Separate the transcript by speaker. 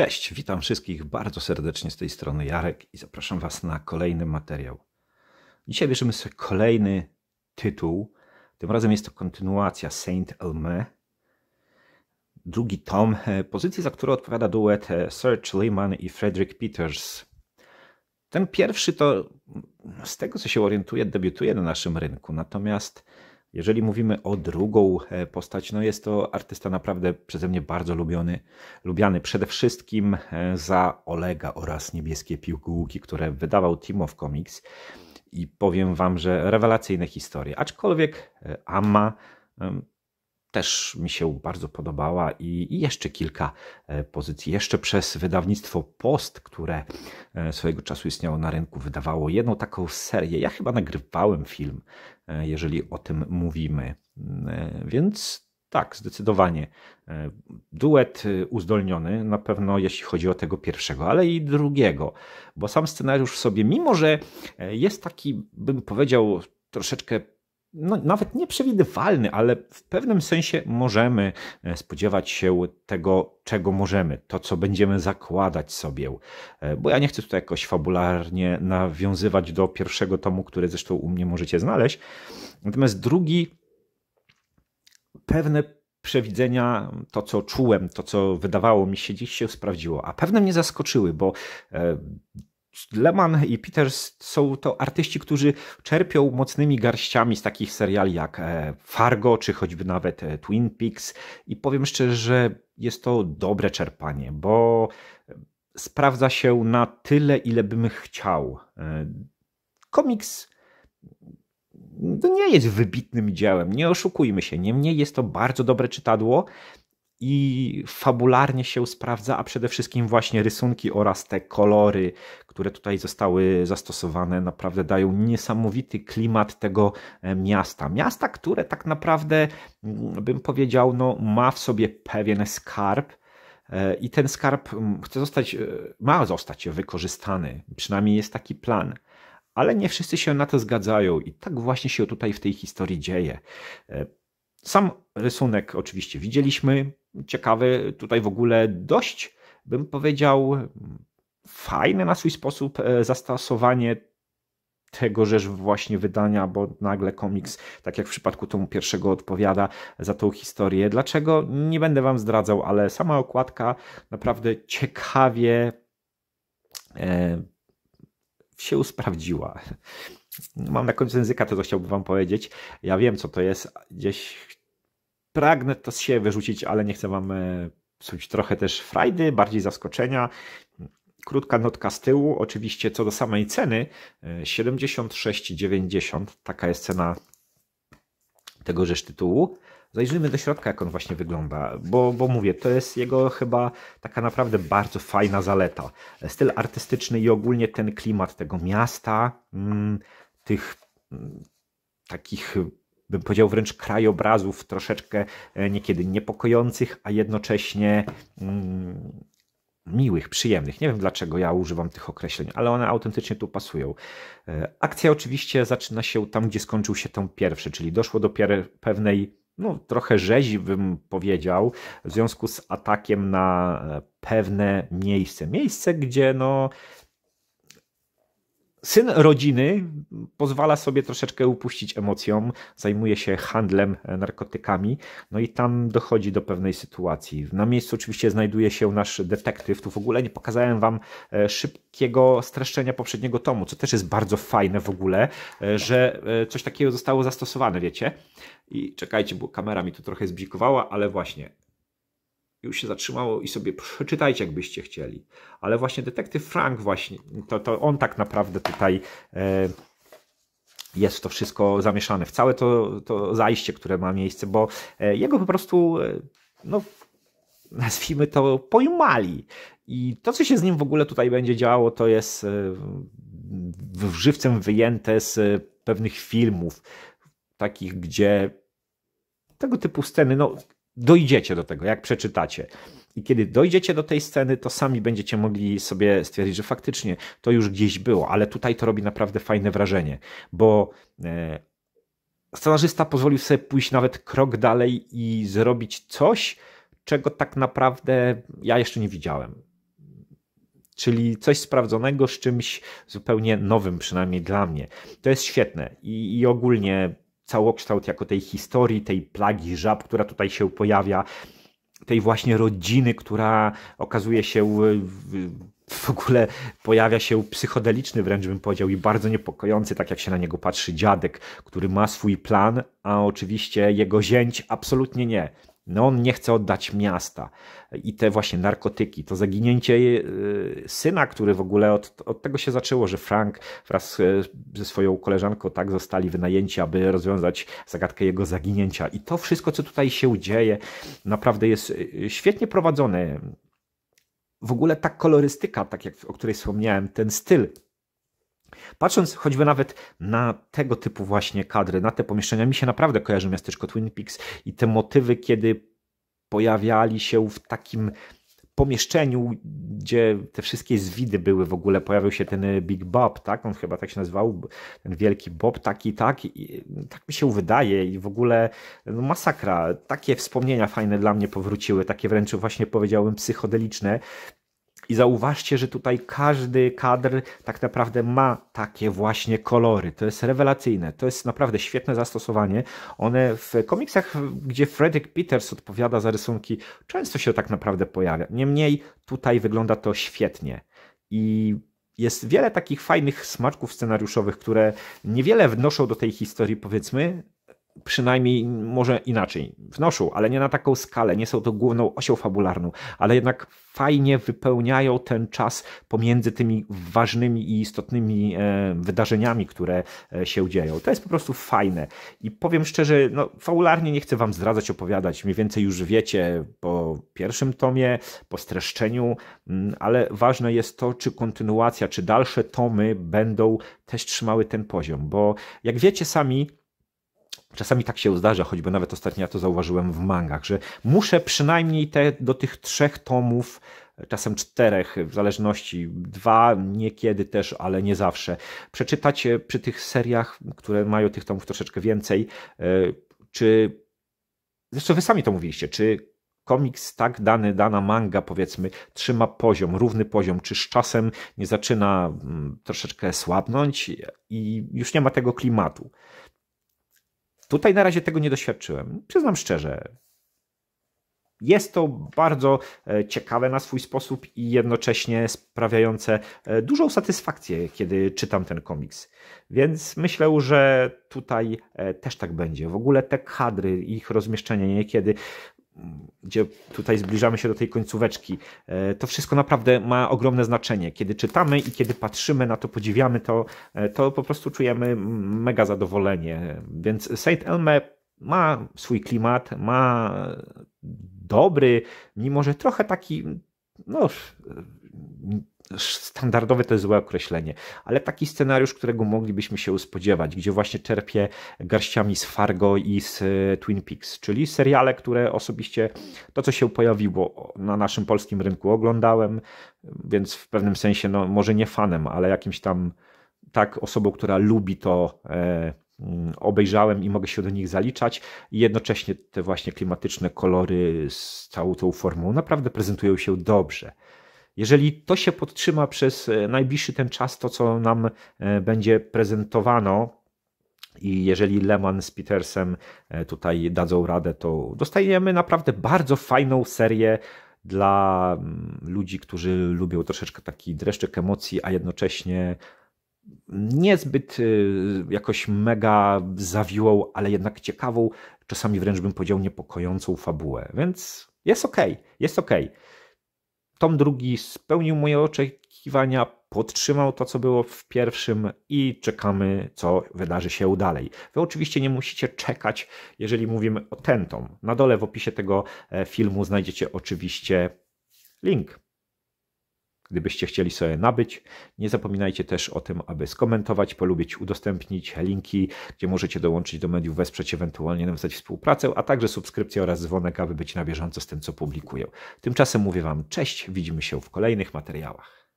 Speaker 1: Cześć, witam wszystkich bardzo serdecznie z tej strony Jarek i zapraszam Was na kolejny materiał. Dzisiaj bierzemy sobie kolejny tytuł. Tym razem jest to kontynuacja Saint Elme. Drugi tom, e, pozycji, za które odpowiada duet Serge Lehman i Frederick Peters. Ten pierwszy to, z tego co się orientuję, debiutuje na naszym rynku, natomiast jeżeli mówimy o drugą e, postać, no jest to artysta naprawdę przeze mnie bardzo lubiony, lubiany przede wszystkim e, za Olega oraz Niebieskie piłkułki, które wydawał Timo w Comics i powiem wam, że rewelacyjne historie. Aczkolwiek e, Amma też mi się bardzo podobała i, i, jeszcze kilka e, pozycji. Jeszcze przez wydawnictwo Post, które e, swojego czasu istniało na rynku, wydawało jedną taką serię. Ja chyba nagrywałem film, e, jeżeli o tym mówimy. Mm, więc tak, zdecydowanie. Duet uzdolniony na pewno, jeśli chodzi o tego pierwszego, ale i drugiego, bo sam scenariusz w sobie, mimo że jest taki, bym powiedział, troszeczkę no, nawet nieprzewidywalny, ale w pewnym sensie możemy e, spodziewać się tego, czego możemy, to co będziemy zakładać sobie. E, bo ja nie chcę tutaj jakoś fabularnie nawiązywać do pierwszego tomu, który zresztą u mnie możecie znaleźć. Natomiast drugi, pewne przewidzenia, to co czułem, to co wydawało mi się dziś się sprawdziło, a pewne mnie zaskoczyły, bo e, Leman i Peters są to artyści, którzy czerpią mocnymi garściami z takich seriali jak e, Fargo, czy choćby nawet e, Twin Peaks. I powiem szczerze, że jest to dobre czerpanie, bo e, sprawdza się na tyle, ile bym chciał. Komiks mm, nie jest wybitnym dziełem, nie oszukujmy się. Niemniej jest to bardzo dobre czytadło i fabularnie się sprawdza, a przede wszystkim właśnie rysunki oraz te kolory, które tutaj zostały zastosowane, naprawdę dają niesamowity klimat tego e, miasta. Miasta, które tak naprawdę, mm, bym powiedział, no, ma w sobie pewien skarb, e, i ten skarb chce zostać, e, ma zostać wykorzystany, przynajmniej jest taki plan. Ale nie wszyscy się na to zgadzają, i tak właśnie się tutaj w tej historii dzieje. Sam rysunek oczywiście widzieliśmy, ciekawy, tutaj w ogóle dość, bym powiedział, fajne na swój sposób e, zastosowanie tego rzecz właśnie wydania, bo nagle komiks, tak jak w przypadku tomu pierwszego, odpowiada za tą historię. Dlaczego? Nie będę Wam zdradzał, ale sama okładka naprawdę ciekawie e, się sprawdziła. Mam na końcu języka to, co chciałbym Wam powiedzieć. Ja wiem, co to jest. Gdzieś pragnę to z siebie wyrzucić, ale nie chcę wam e, psuć trochę też frajdy, bardziej zaskoczenia. Krótka notka z tyłu, oczywiście co do samej ceny, 76,90 e, taka jest cena tegożeż tytułu. Zajrzyjmy do środka, jak on właśnie wygląda, bo, bo mówię, to jest jego chyba taka naprawdę bardzo fajna zaleta. Styl artystyczny i ogólnie ten klimat tego miasta, mm, tych mm, takich bym powiedział wręcz krajobrazów troszeczkę e, niekiedy niepokojących, a jednocześnie mm, miłych, przyjemnych. Nie wiem dlaczego ja używam tych określeń, ale one autentycznie tu pasują. E, akcja oczywiście zaczyna się tam, gdzie skończył się ten pierwszy, czyli doszło do pewnej no, trochę rzezi bym powiedział, w związku z atakiem na e, pewne miejsce. Miejsce, gdzie no, Syn rodziny pozwala sobie troszeczkę upuścić emocjom, zajmuje się handlem e, narkotykami, no i tam dochodzi do pewnej sytuacji. Na miejscu oczywiście znajduje się nasz detektyw. Tu w ogóle nie pokazałem wam e, szybkiego streszczenia poprzedniego tomu, co też jest bardzo fajne w ogóle, e, że coś takiego zostało zastosowane, wiecie? I czekajcie, bo kamera mi tu trochę zbzikowała, ale właśnie już się zatrzymało i sobie przeczytajcie, jakbyście chcieli. Ale właśnie detektyw Frank właśnie, to, to on tak naprawdę tutaj e, jest w to wszystko zamieszany, w całe to, to zajście, które ma miejsce, bo e, jego po prostu, e, no nazwijmy to, pojmali. I to, co się z nim w ogóle tutaj będzie działo, to jest e, żywcem wyjęte z pewnych filmów, takich, gdzie tego typu sceny, no dojdziecie do tego, jak przeczytacie. I kiedy dojdziecie do tej sceny, to sami będziecie mogli sobie stwierdzić, że faktycznie to już gdzieś było, ale tutaj to robi naprawdę fajne wrażenie, bo e, scenarzysta pozwolił sobie pójść nawet krok dalej i zrobić coś, czego tak naprawdę ja jeszcze nie widziałem. Czyli coś sprawdzonego z czymś zupełnie nowym, przynajmniej dla mnie. To jest świetne i, i ogólnie całokształt jako tej historii, tej plagi żab, która tutaj się pojawia, tej właśnie rodziny, która okazuje się w ogóle pojawia się psychodeliczny wręcz bym powiedział i bardzo niepokojący, tak jak się na niego patrzy dziadek, który ma swój plan, a oczywiście jego zięć absolutnie nie. No on nie chce oddać miasta. I te właśnie narkotyki, to zaginięcie y, syna, który w ogóle od, od tego się zaczęło, że Frank wraz e, ze swoją koleżanką tak zostali wynajęci, aby rozwiązać zagadkę jego zaginięcia. I to wszystko, co tutaj się dzieje, naprawdę jest y, świetnie prowadzone. W ogóle ta kolorystyka, tak jak o której wspomniałem, ten styl Patrząc choćby nawet na tego typu właśnie kadry, na te pomieszczenia, mi się naprawdę kojarzy miasteczko Twin Peaks i te motywy, kiedy pojawiali się w takim pomieszczeniu, gdzie te wszystkie zwidy były w ogóle, pojawił się ten e, Big Bob, tak? On chyba tak się nazywał, ten wielki Bob, taki, tak? I e, tak mi się wydaje i w ogóle e, no masakra. Takie wspomnienia fajne dla mnie powróciły, takie wręcz właśnie powiedziałbym psychodeliczne i zauważcie, że tutaj każdy kadr tak naprawdę ma takie właśnie kolory. To jest rewelacyjne. To jest naprawdę świetne zastosowanie. One w komiksach, gdzie Frederick Peters odpowiada za rysunki, często się tak naprawdę pojawia. Niemniej tutaj wygląda to świetnie. I jest wiele takich fajnych smaczków scenariuszowych, które niewiele wnoszą do tej historii, powiedzmy, przynajmniej może inaczej wnoszą, ale nie na taką skalę, nie są to główną osią fabularną, ale jednak fajnie wypełniają ten czas pomiędzy tymi ważnymi i istotnymi e, wydarzeniami, które e, się dzieją. To jest po prostu fajne i powiem szczerze, no, fabularnie nie chcę wam zdradzać, opowiadać, mniej więcej już wiecie po pierwszym tomie, po streszczeniu, mm, ale ważne jest to, czy kontynuacja, czy dalsze tomy będą też trzymały ten poziom, bo jak wiecie sami, Czasami tak się zdarza, choćby nawet ostatnio to zauważyłem w mangach, że muszę przynajmniej te do tych trzech tomów, e, czasem czterech, w zależności, dwa niekiedy też, ale nie zawsze, przeczytać e, przy tych seriach, które mają tych tomów troszeczkę więcej, e, czy. Zresztą wy sami to mówiliście, czy komiks, tak dany, dana manga powiedzmy, trzyma poziom, równy poziom, czy z czasem nie zaczyna mm, troszeczkę słabnąć i już nie ma tego klimatu. Tutaj na razie tego nie doświadczyłem. Przyznam szczerze. Jest to bardzo e, ciekawe na swój sposób i jednocześnie sprawiające e, dużą satysfakcję, kiedy czytam ten komiks. Więc myślę, że tutaj e, też tak będzie. W ogóle te kadry, ich rozmieszczenie niekiedy gdzie tutaj zbliżamy się do tej końcóweczki, e, to wszystko naprawdę ma ogromne znaczenie. Kiedy czytamy i kiedy patrzymy na to, podziwiamy to, e, to po prostu czujemy mega zadowolenie. Więc Saint Elme ma swój klimat, ma dobry, mimo że trochę taki no, standardowe to jest złe określenie, ale taki scenariusz, którego moglibyśmy się spodziewać, gdzie właśnie czerpie garściami z Fargo i z e, Twin Peaks, czyli seriale, które osobiście to, co się pojawiło na naszym polskim rynku, oglądałem, więc w pewnym sensie, no, może nie fanem, ale jakimś tam tak osobą, która lubi to. E, mm, obejrzałem i mogę się do nich zaliczać. I jednocześnie te właśnie klimatyczne kolory z całą tą formą naprawdę prezentują się dobrze. Jeżeli to się podtrzyma przez e, najbliższy ten czas, to co nam e, będzie prezentowano, i jeżeli Leman z Petersem e, tutaj dadzą radę, to dostajemy naprawdę bardzo fajną serię dla mm, ludzi, którzy lubią troszeczkę taki dreszczek emocji, a jednocześnie niezbyt jakoś mega zawiłą, ale jednak ciekawą, czasami wręcz bym powiedział niepokojącą fabułę. Więc jest ok, jest ok. Tom drugi spełnił moje oczekiwania, podtrzymał to, co było w pierwszym i czekamy, co wydarzy się dalej. Wy oczywiście nie musicie czekać, jeżeli mówimy o ten tom. Na dole w opisie tego e, filmu znajdziecie oczywiście link Gdybyście chcieli sobie nabyć, nie zapominajcie też o tym, aby skomentować, polubić, udostępnić linki, gdzie możecie dołączyć do mediów, wesprzeć ewentualnie nawiązać współpracę, a także subskrypcję oraz dzwonek, aby być na bieżąco z tym, co publikuję. Tymczasem mówię Wam cześć, widzimy się w kolejnych materiałach.